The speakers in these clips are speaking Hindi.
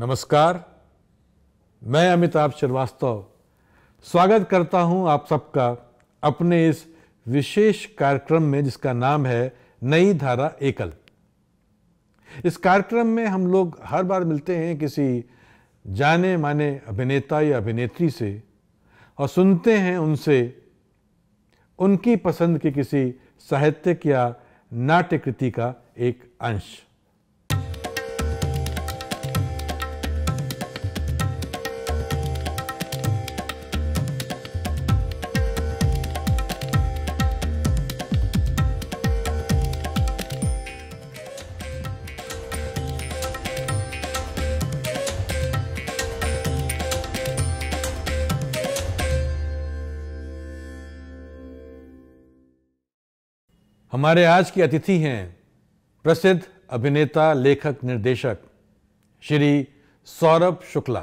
नमस्कार मैं अमिताभ श्रीवास्तव स्वागत करता हूं आप सबका अपने इस विशेष कार्यक्रम में जिसका नाम है नई धारा एकल इस कार्यक्रम में हम लोग हर बार मिलते हैं किसी जाने माने अभिनेता या अभिनेत्री से और सुनते हैं उनसे उनकी पसंद के किसी साहित्यिक या नाट्य कृति का एक अंश हमारे आज के अतिथि हैं प्रसिद्ध अभिनेता लेखक निर्देशक श्री सौरभ शुक्ला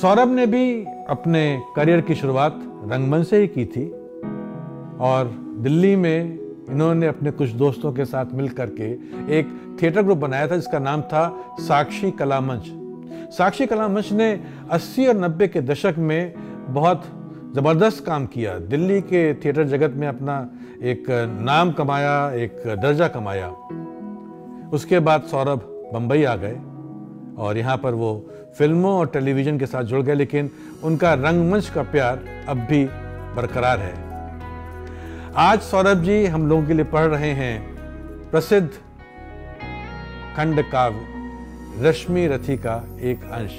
सौरभ ने भी अपने करियर की शुरुआत रंगमंच से ही की थी और दिल्ली में इन्होंने अपने कुछ दोस्तों के साथ मिल करके एक थिएटर ग्रुप बनाया था जिसका नाम था साक्षी कला मंच साक्षी कला मंच ने 80 और 90 के दशक में बहुत ज़बरदस्त काम किया दिल्ली के थिएटर जगत में अपना एक नाम कमाया एक दर्जा कमाया उसके बाद सौरभ बम्बई आ गए और यहाँ पर वो फिल्मों और टेलीविज़न के साथ जुड़ गए लेकिन उनका रंगमंच का प्यार अब भी बरकरार है आज सौरभ जी हम लोगों के लिए पढ़ रहे हैं प्रसिद्ध खंड काव्य रश्मि रथी का एक अंश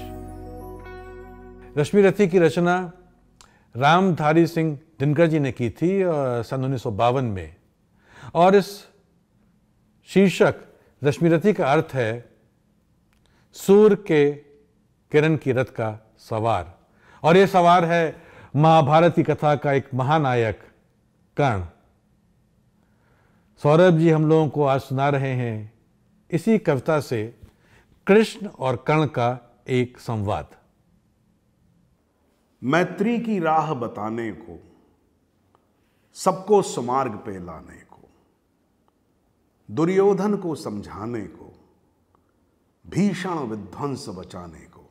रश्मि रथी की रचना रामधारी सिंह दिनकर जी ने की थी सन उन्नीस में और इस शीर्षक रश्मिरथी का अर्थ है सूर्य के किरण की रथ का सवार और यह सवार है महाभारत की कथा का एक महानायक कर्ण सौरभ जी हम लोगों को आज सुना रहे हैं इसी कविता से कृष्ण और कर्ण का एक संवाद मैत्री की राह बताने को सबको सुमार्ग पे लाने को दुर्योधन को समझाने को भीषण विध्वंस बचाने को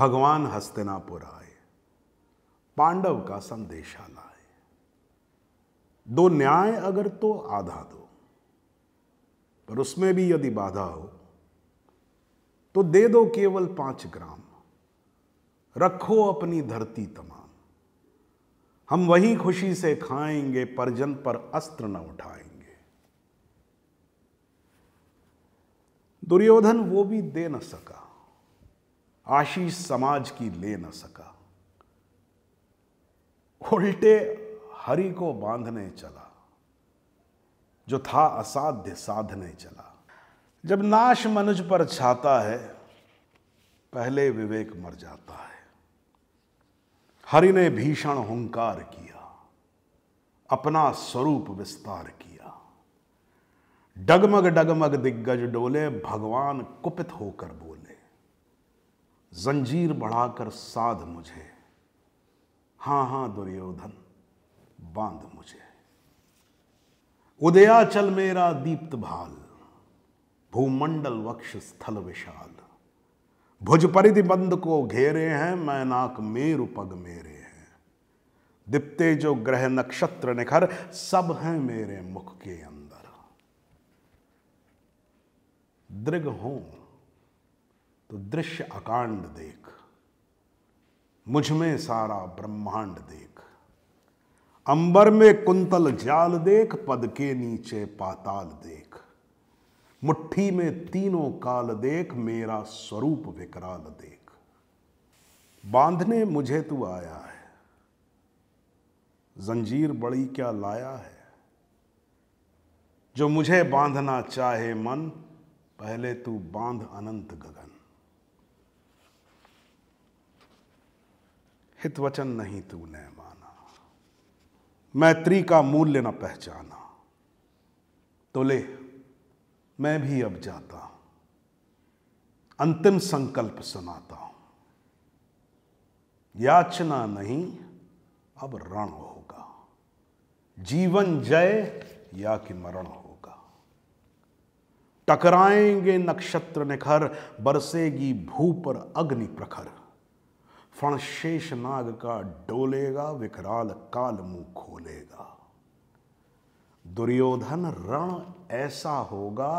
भगवान हस्तिनापुर आए पांडव का संदेशा लाए दो न्याय अगर तो आधा दो पर उसमें भी यदि बाधा हो तो दे दो केवल पांच ग्राम रखो अपनी धरती तमाम हम वहीं खुशी से खाएंगे परजन पर अस्त्र न उठाएंगे दुर्योधन वो भी दे न सका आशीष समाज की ले न सका उल्टे हरि को बांधने चला जो था असाध्य साधने चला जब नाश मनुज पर छाता है पहले विवेक मर जाता है हरि ने भीषण हुंकार किया अपना स्वरूप विस्तार किया डगमग डगमग दिग्गज डोले भगवान कुपित होकर बोले जंजीर बढ़ाकर साध मुझे हां हां दुर्योधन बांध मुझे उदयाचल मेरा दीप्त भाल भूमंडल वक्ष स्थल विशाल भुज परिधि बंद को घेरे हैं मैनाक मेरु पग मेरे हैं दिप्ते जो ग्रह नक्षत्र निखर सब हैं मेरे मुख के अंदर दृग हो तो दृश्य अकांड देख मुझ में सारा ब्रह्मांड देख अंबर में कुंतल जाल देख पद के नीचे पाताल देख मुट्ठी में तीनों काल देख मेरा स्वरूप विकराल देख बांधने मुझे तू आया है जंजीर बड़ी क्या लाया है जो मुझे बांधना चाहे मन पहले तू बांध अनंत गगन हित वचन नहीं तूने माना मैत्री का मूल्य न पहचाना तो ले मैं भी अब जाता हूं अंतिम संकल्प सुनाता हूं याचना नहीं अब रण होगा जीवन जय या कि मरण होगा टकराएंगे नक्षत्र निखर बरसेगी भू पर अग्नि प्रखर फणशेष नाग का डोलेगा विकराल काल मुंह खोलेगा दुर्योधन रण ऐसा होगा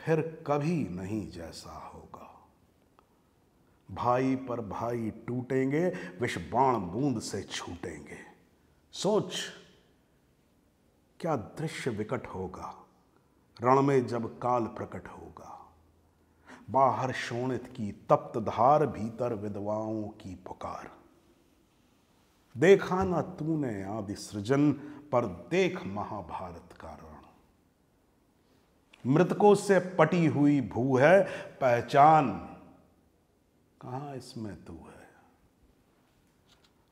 फिर कभी नहीं जैसा होगा भाई पर भाई टूटेंगे विष बाण बूंद से छूटेंगे सोच क्या दृश्य विकट होगा रण में जब काल प्रकट होगा बाहर शोणित की तप्त धार भीतर विधवाओं की पुकार देखा ना तूने आदि सृजन पर देख महाभारत मृतकों से पटी हुई भू है पहचान कहा इसमें तू है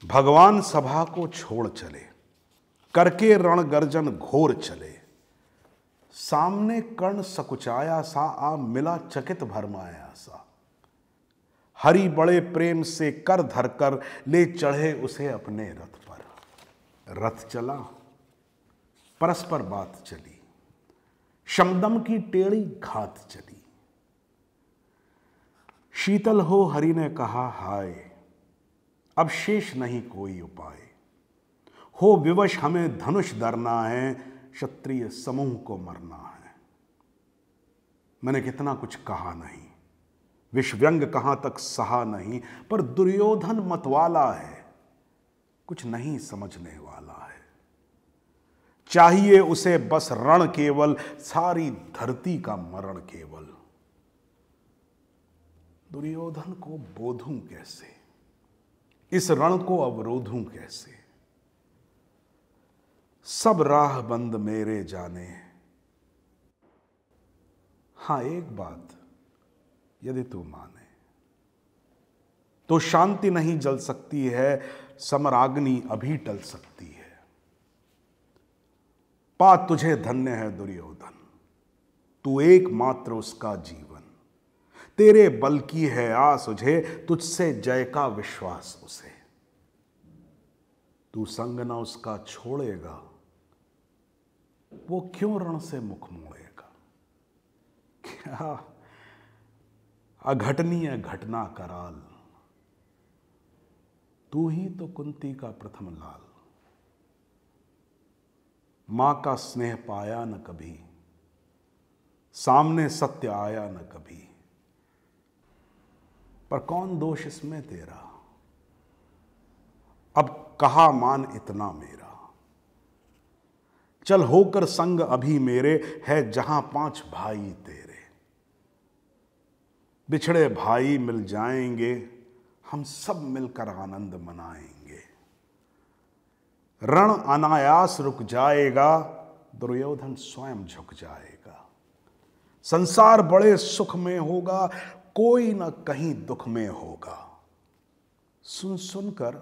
भगवान सभा को छोड़ चले करके रण गर्जन घोर चले सामने कर्ण सकुचाया सा आ मिला चकित भरमाया सा हरि बड़े प्रेम से कर धर कर ले चढ़े उसे अपने रथ पर रथ चला परस्पर बात चली शमदम की टेढ़ी घात चली शीतल हो हरि ने कहा हाय अब शेष नहीं कोई उपाय हो विवश हमें धनुष धरना है क्षत्रिय समूह को मरना है मैंने कितना कुछ कहा नहीं विश्व्यंग कहां तक सहा नहीं पर दुर्योधन मतवाला है कुछ नहीं समझने वाला चाहिए उसे बस रण केवल सारी धरती का मरण केवल दुर्योधन को बोधूं कैसे इस रण को अवरोधूं कैसे सब राह बंद मेरे जाने हां एक बात यदि तू माने तो शांति नहीं जल सकती है समराग्नि अभी टल सकती है पा तुझे धन्य है दुर्योधन तू एकमात्र उसका जीवन तेरे बल की है आस उझे तुझसे जय का विश्वास उसे तू संग ना उसका छोड़ेगा वो क्यों रण से मुख मोड़ेगा क्या अघटनीय घटना कराल तू ही तो कुंती का प्रथम लाल माँ का स्नेह पाया न कभी सामने सत्य आया न कभी पर कौन दोष इसमें तेरा अब कहा मान इतना मेरा चल होकर संग अभी मेरे है जहां पांच भाई तेरे बिछड़े भाई मिल जाएंगे हम सब मिलकर आनंद मनाएंगे रण अनायास रुक जाएगा दुर्योधन स्वयं झुक जाएगा संसार बड़े सुख में होगा कोई ना कहीं दुख में होगा सुन सुनकर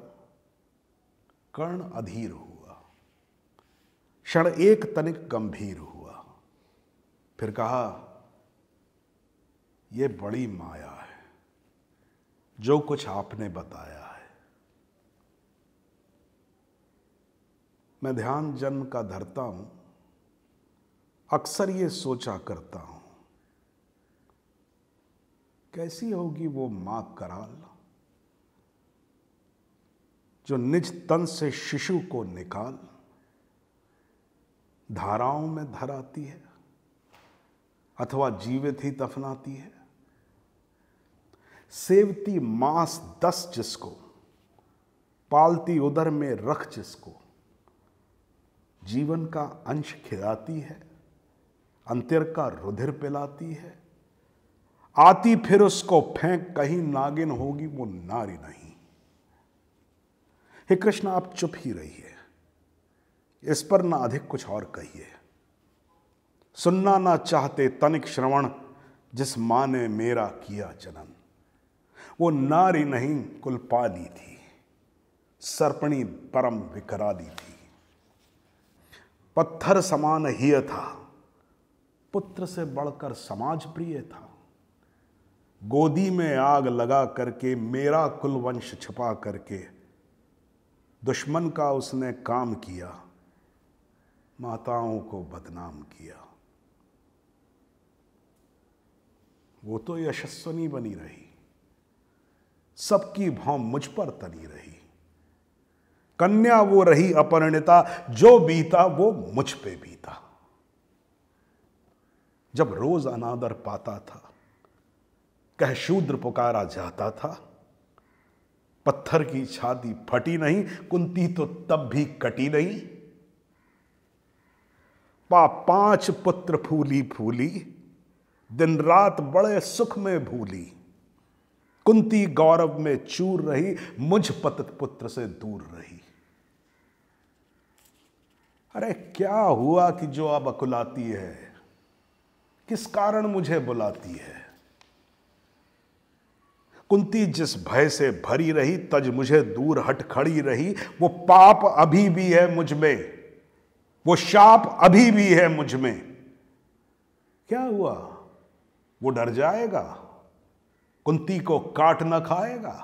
कर्ण अधीर हुआ क्षण एक तनिक गंभीर हुआ फिर कहा यह बड़ी माया है जो कुछ आपने बताया मैं ध्यान जन्म का धरता हूं अक्सर ये सोचा करता हूं कैसी होगी वो मां कराल जो निज तन से शिशु को निकाल धाराओं में धराती है अथवा जीवित ही दफनाती है सेवती मांस दस जिसको पालती उदर में रख जिसको जीवन का अंश खिलाती है अंतर का रुधिर पिलाती है आती फिर उसको फेंक कहीं नागिन होगी वो नारी नहीं हे कृष्ण आप चुप ही रहिए इस पर ना अधिक कुछ और कहिए सुनना ना चाहते तनिक श्रवण जिस माँ ने मेरा किया जन्म वो नारी नहीं कुलपाली थी सर्पणी परम विकराली थी पत्थर समान ही था पुत्र से बढ़कर समाज प्रिय था गोदी में आग लगा करके मेरा कुलवंश छिपा करके दुश्मन का उसने काम किया माताओं को बदनाम किया वो तो यशस्वनी बनी रही सबकी भाव मुझ पर तनी रही कन्या वो रही अपरिणिता जो बीता वो मुझ पे बीता जब रोज अनादर पाता था कह शूद्र पुकारा जाता था पत्थर की छाती फटी नहीं कुंती तो तब भी कटी नहीं पा पांच पुत्र फूली फूली दिन रात बड़े सुख में भूली कुंती गौरव में चूर रही मुझ पतित पुत्र से दूर रही अरे क्या हुआ कि जो अब अकुलाती है किस कारण मुझे बुलाती है कुंती जिस भय से भरी रही तज मुझे दूर हट खड़ी रही वो पाप अभी भी है मुझ में वो शाप अभी भी है मुझ में क्या हुआ वो डर जाएगा कुंती को काट न खाएगा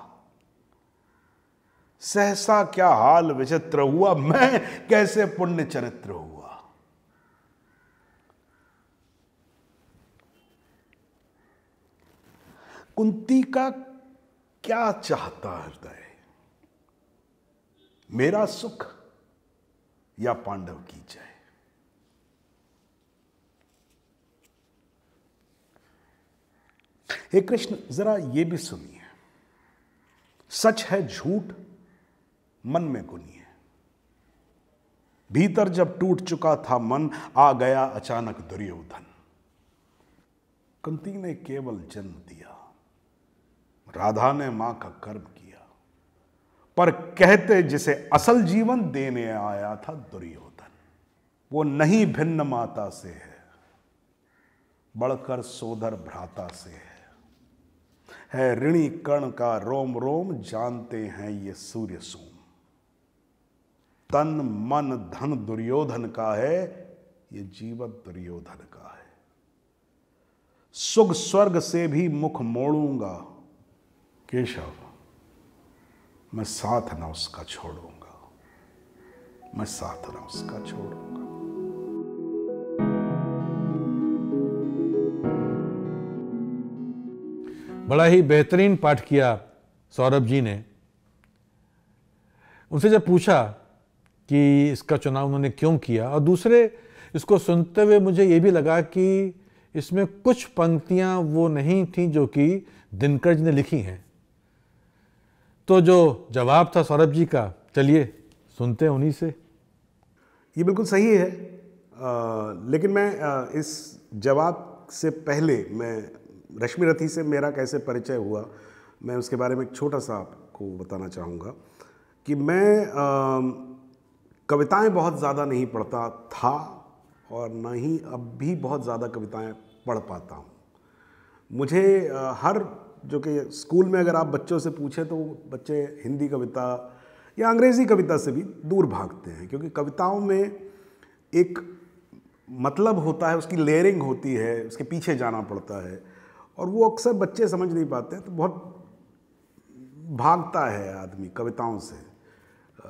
सहसा क्या हाल विचित्र हुआ मैं कैसे पुण्य चरित्र हुआ कुंती का क्या चाहता हृदय मेरा सुख या पांडव की जय हे कृष्ण जरा ये भी सुनिए सच है झूठ मन में गुनिए भीतर जब टूट चुका था मन आ गया अचानक दुर्योधन कंती ने केवल जन्म दिया राधा ने मां का कर्म किया पर कहते जिसे असल जीवन देने आया था दुर्योधन वो नहीं भिन्न माता से है बढ़कर सोधर भ्राता से है है ऋणी कर्ण का रोम रोम जानते हैं ये सूर्य सोम तन मन धन दुर्योधन का है ये जीवन दुर्योधन का है सुख स्वर्ग से भी मुख मोड़ूंगा केशव मैं साथ ना उसका छोड़ूंगा मैं साथ ना उसका छोड़ूंगा बड़ा ही बेहतरीन पाठ किया सौरभ जी ने उनसे जब पूछा कि इसका चुनाव उन्होंने क्यों किया और दूसरे इसको सुनते हुए मुझे ये भी लगा कि इसमें कुछ पंक्तियां वो नहीं थीं जो कि दिनकर जी ने लिखी हैं तो जो जवाब था सौरभ जी का चलिए सुनते हैं उन्हीं से ये बिल्कुल सही है आ, लेकिन मैं आ, इस जवाब से पहले मैं रश्मि रथी से मेरा कैसे परिचय हुआ मैं उसके बारे में एक छोटा सा आपको बताना चाहूँगा कि मैं आ, कविताएं बहुत ज़्यादा नहीं पढ़ता था और ना ही अब भी बहुत ज़्यादा कविताएं पढ़ पाता हूँ मुझे हर जो कि स्कूल में अगर आप बच्चों से पूछें तो बच्चे हिंदी कविता या अंग्रेज़ी कविता से भी दूर भागते हैं क्योंकि कविताओं में एक मतलब होता है उसकी लेयरिंग होती है उसके पीछे जाना पड़ता है और वो अक्सर बच्चे समझ नहीं पाते तो बहुत भागता है आदमी कविताओं से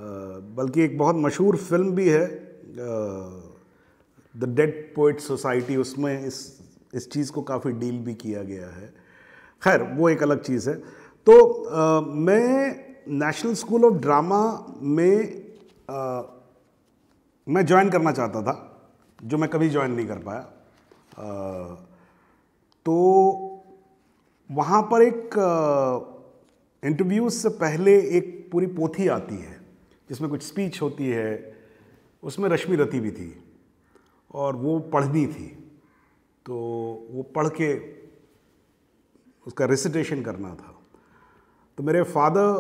बल्कि एक बहुत मशहूर फिल्म भी है द डेड पोइट सोसाइटी उसमें इस इस चीज़ को काफ़ी डील भी किया गया है खैर वो एक अलग चीज़ है तो आ, मैं नेशनल स्कूल ऑफ ड्रामा में आ, मैं ज्वाइन करना चाहता था जो मैं कभी ज्वाइन नहीं कर पाया आ, तो वहाँ पर एक इंटरव्यूज़ से पहले एक पूरी पोथी आती है जिसमें कुछ स्पीच होती है उसमें रश्मि रति भी थी और वो पढ़नी थी तो वो पढ़ के उसका रिसिटेशन करना था तो मेरे फादर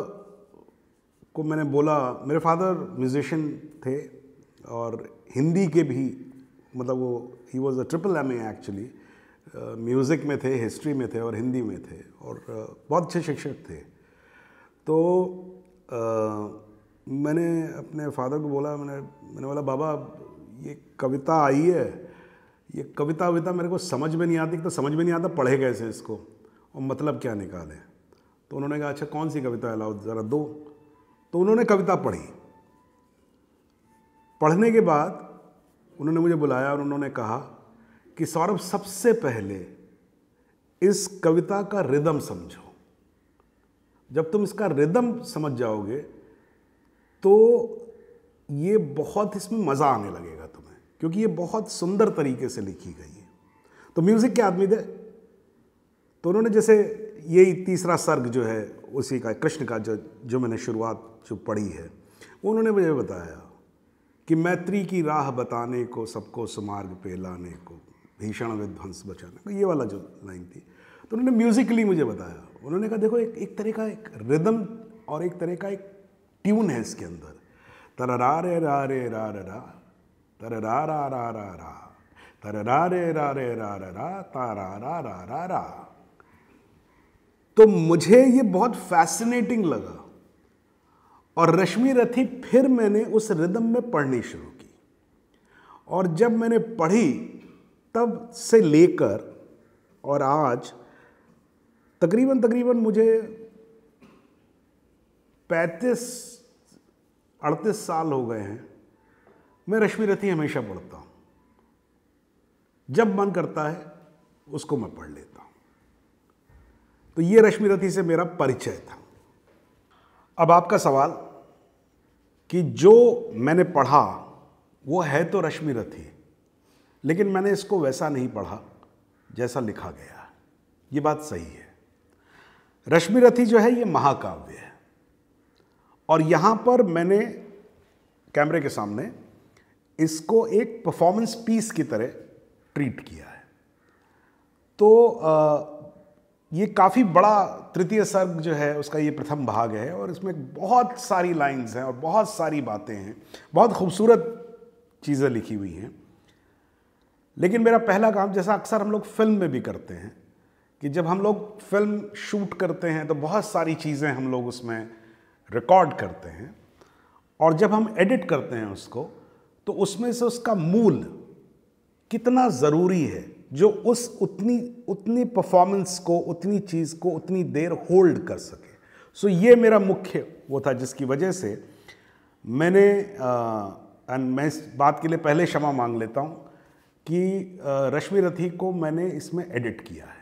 को मैंने बोला मेरे फादर म्यूजिशियन थे और हिंदी के भी मतलब वो ही was a triple M actually music में थे हिस्ट्री में थे और हिंदी में थे और uh, बहुत अच्छे शिक्षक थे तो uh, मैंने अपने फादर को बोला मैंने मैंने बोला बाबा ये कविता आई है ये कविता विता मेरे को समझ में नहीं आती तो समझ में नहीं आता पढ़े कैसे इसको और मतलब क्या निकालें तो उन्होंने कहा अच्छा कौन सी कविता है लाओ ज़रा दो तो उन्होंने कविता पढ़ी पढ़ने के बाद उन्होंने मुझे बुलाया और उन्होंने कहा कि सौरभ सबसे पहले इस कविता का रिदम समझो जब तुम इसका रिदम समझ जाओगे तो ये बहुत इसमें मज़ा आने लगेगा तुम्हें क्योंकि ये बहुत सुंदर तरीके से लिखी गई है तो म्यूज़िक के आदमी थे तो उन्होंने जैसे यही तीसरा सर्ग जो है उसी का कृष्ण का जो जो मैंने शुरुआत जो पढ़ी है उन्होंने मुझे बताया कि मैत्री की राह बताने को सबको सुमार्ग पे लाने को भीषण विध्वंस बचाने को ये वाला जो लाइन थी तो उन्होंने म्यूज़िकली मुझे बताया उन्होंने कहा देखो एक एक तरह का एक रिदम और एक तरह का एक ट्यून है इसके अंदर तर रे रा रे रा रा तररा रा रा रा रा रे रा रे रा रा तारा रा रा रा रा तो मुझे ये बहुत फैसिनेटिंग लगा और रश्मि रथी फिर मैंने उस रिदम में पढ़नी शुरू की और जब मैंने पढ़ी तब से लेकर और आज तकरीबन तकरीबन मुझे पैंतीस अड़तीस साल हो गए हैं मैं रश्मि रथी हमेशा पढ़ता हूँ जब मन करता है उसको मैं पढ़ लेता हूँ तो ये रश्मि रथी से मेरा परिचय था अब आपका सवाल कि जो मैंने पढ़ा वो है तो रश्मि रथी लेकिन मैंने इसको वैसा नहीं पढ़ा जैसा लिखा गया ये बात सही है रश्मि रथी जो है ये महाकाव्य है और यहाँ पर मैंने कैमरे के सामने इसको एक परफॉर्मेंस पीस की तरह ट्रीट किया है तो आ, ये काफ़ी बड़ा तृतीय सर्ग जो है उसका ये प्रथम भाग है और इसमें बहुत सारी लाइंस हैं और बहुत सारी बातें हैं बहुत खूबसूरत चीज़ें लिखी हुई हैं लेकिन मेरा पहला काम जैसा अक्सर हम लोग फिल्म में भी करते हैं कि जब हम लोग फिल्म शूट करते हैं तो बहुत सारी चीज़ें हम लोग उसमें रिकॉर्ड करते हैं और जब हम एडिट करते हैं उसको तो उसमें से उसका मूल कितना ज़रूरी है जो उस उतनी उतनी परफॉर्मेंस को उतनी चीज़ को उतनी देर होल्ड कर सके सो so, ये मेरा मुख्य वो था जिसकी वजह से मैंने एंड मैं इस बात के लिए पहले क्षमा मांग लेता हूँ कि रश्मि रथी को मैंने इसमें एडिट किया है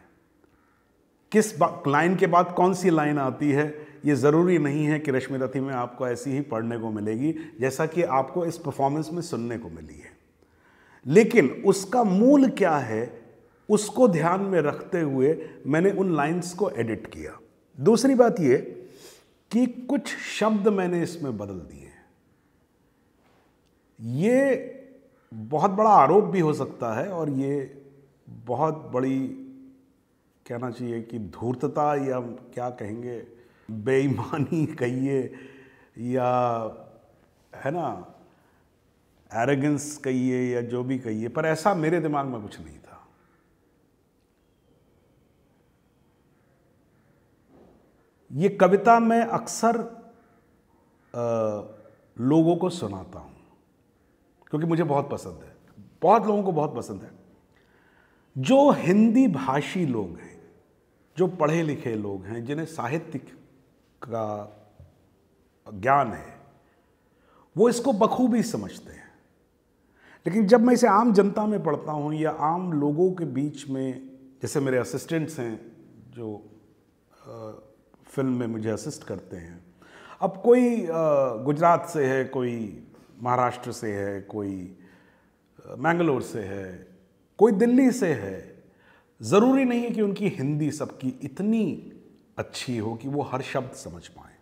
किस लाइन के बाद कौन सी लाइन आती है ये ज़रूरी नहीं है कि रश्मि रथी में आपको ऐसी ही पढ़ने को मिलेगी जैसा कि आपको इस परफॉर्मेंस में सुनने को मिली है लेकिन उसका मूल क्या है उसको ध्यान में रखते हुए मैंने उन लाइंस को एडिट किया दूसरी बात ये कि कुछ शब्द मैंने इसमें बदल दिए ये बहुत बड़ा आरोप भी हो सकता है और ये बहुत बड़ी कहना चाहिए कि धूर्तता या क्या कहेंगे बेईमानी कहिए या है ना एरोगेंस कहिए या जो भी कहिए पर ऐसा मेरे दिमाग में कुछ नहीं था ये कविता मैं अक्सर लोगों को सुनाता हूँ क्योंकि मुझे बहुत पसंद है बहुत लोगों को बहुत पसंद है जो हिंदी भाषी लोग हैं जो पढ़े लिखे लोग हैं जिन्हें साहित्यिक का ज्ञान है वो इसको बखूबी समझते हैं लेकिन जब मैं इसे आम जनता में पढ़ता हूँ या आम लोगों के बीच में जैसे मेरे असिस्टेंट्स हैं जो आ, फिल्म में मुझे असिस्ट करते हैं अब कोई आ, गुजरात से है कोई महाराष्ट्र से है कोई मैंगलोर से है कोई दिल्ली से है ज़रूरी नहीं है कि उनकी हिंदी सबकी इतनी अच्छी हो कि वो हर शब्द समझ पाए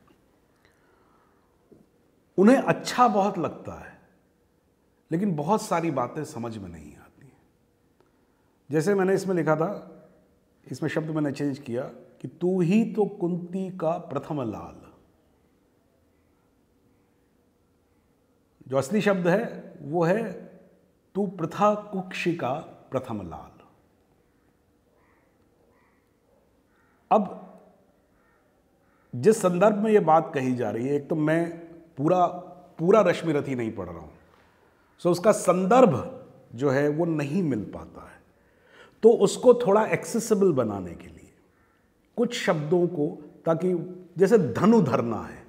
उन्हें अच्छा बहुत लगता है लेकिन बहुत सारी बातें समझ में नहीं आती जैसे मैंने इसमें लिखा था इसमें शब्द मैंने चेंज किया कि तू ही तो कुंती का प्रथम लाल जो असली शब्द है वो है तू प्रथा कुक्षी का प्रथम लाल अब जिस संदर्भ में ये बात कही जा रही है एक तो मैं पूरा पूरा रथी नहीं पढ़ रहा हूँ सो उसका संदर्भ जो है वो नहीं मिल पाता है तो उसको थोड़ा एक्सेसिबल बनाने के लिए कुछ शब्दों को ताकि जैसे धनु धरना है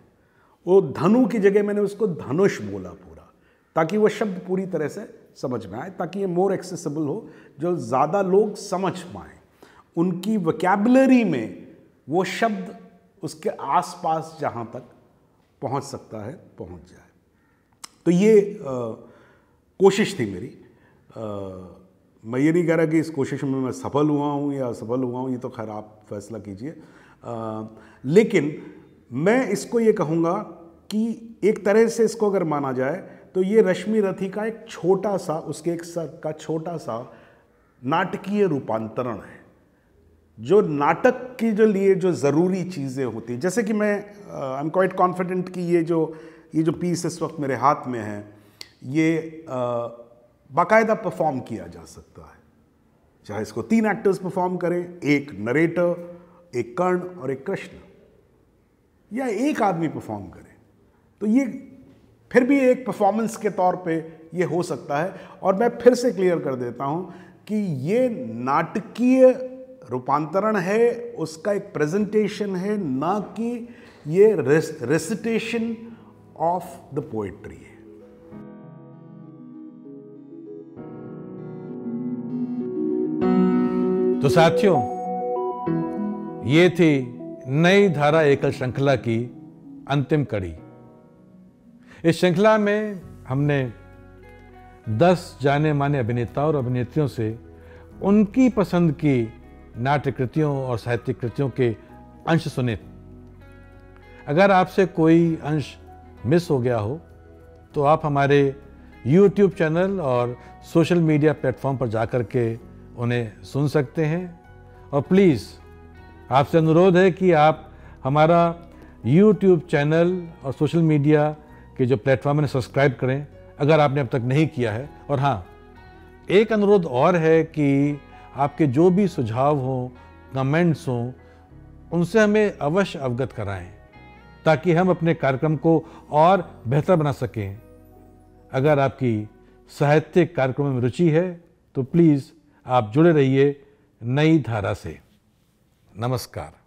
वो धनु की जगह मैंने उसको धनुष बोला पूरा ताकि वो शब्द पूरी तरह से समझ में आए ताकि ये मोर एक्सेसिबल हो जो ज़्यादा लोग समझ पाएँ उनकी वकेबलरी में वो शब्द उसके आसपास जहाँ तक पहुँच सकता है पहुँच जाए तो ये आ, कोशिश थी मेरी आ, मैं ये नहीं कह रहा कि इस कोशिश में मैं सफल हुआ हूँ या असफल हुआ हूँ ये तो खैर आप फैसला कीजिए लेकिन मैं इसको ये कहूँगा कि एक तरह से इसको अगर माना जाए तो ये रश्मि रथी का एक छोटा सा उसके एक सर का छोटा सा नाटकीय रूपांतरण है जो नाटक के जो लिए जो ज़रूरी चीज़ें होती हैं जैसे कि मैं आई एम क्वाइट कॉन्फिडेंट कि ये जो ये जो पीस इस वक्त मेरे हाथ में है ये uh, बाकायदा परफॉर्म किया जा सकता है चाहे इसको तीन एक्टर्स परफॉर्म करें एक नरेटर एक कर्ण और एक कृष्ण या एक आदमी परफॉर्म करे तो ये फिर भी एक परफॉर्मेंस के तौर पे ये हो सकता है और मैं फिर से क्लियर कर देता हूँ कि ये नाटकीय रूपांतरण है उसका एक प्रेजेंटेशन है ना कि ये रेसिटेशन ऑफ द पोएट्री है तो साथियों ये थी नई धारा एकल श्रृंखला की अंतिम कड़ी इस श्रृंखला में हमने दस जाने माने अभिनेताओं और अभिनेत्रियों से उनकी पसंद की नाट्य कृतियों और साहित्यिक कृतियों के अंश सुने अगर आपसे कोई अंश मिस हो गया हो तो आप हमारे YouTube चैनल और सोशल मीडिया प्लेटफॉर्म पर जाकर के उन्हें सुन सकते हैं और प्लीज़ आपसे अनुरोध है कि आप हमारा YouTube चैनल और सोशल मीडिया के जो प्लेटफॉर्म है सब्सक्राइब करें अगर आपने अब तक नहीं किया है और हाँ एक अनुरोध और है कि आपके जो भी सुझाव हों कमेंट्स हों उनसे हमें अवश्य अवगत कराएं ताकि हम अपने कार्यक्रम को और बेहतर बना सकें अगर आपकी साहित्यिक कार्यक्रम में रुचि है तो प्लीज़ आप जुड़े रहिए नई धारा से नमस्कार